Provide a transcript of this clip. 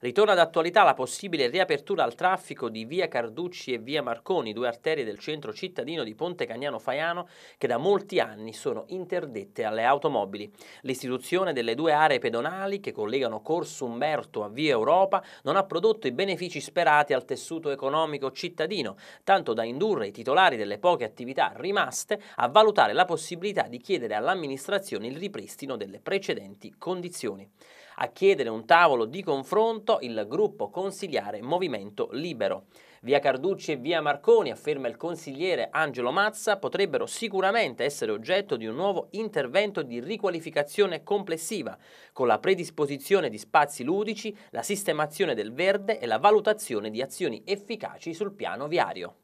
Ritorna ad attualità la possibile riapertura al traffico di via Carducci e via Marconi, due arterie del centro cittadino di Ponte Cagnano Faiano che da molti anni sono interdette alle automobili. L'istituzione delle due aree pedonali che collegano Corso Umberto a via Europa non ha prodotto i benefici sperati al tessuto economico cittadino, tanto da indurre i titolari delle poche attività rimaste a valutare la possibilità di chiedere all'amministrazione il ripristino delle precedenti condizioni. A chiedere un tavolo di confronto soprattutto il gruppo consigliare Movimento Libero. Via Carducci e via Marconi, afferma il consigliere Angelo Mazza, potrebbero sicuramente essere oggetto di un nuovo intervento di riqualificazione complessiva, con la predisposizione di spazi ludici, la sistemazione del verde e la valutazione di azioni efficaci sul piano viario.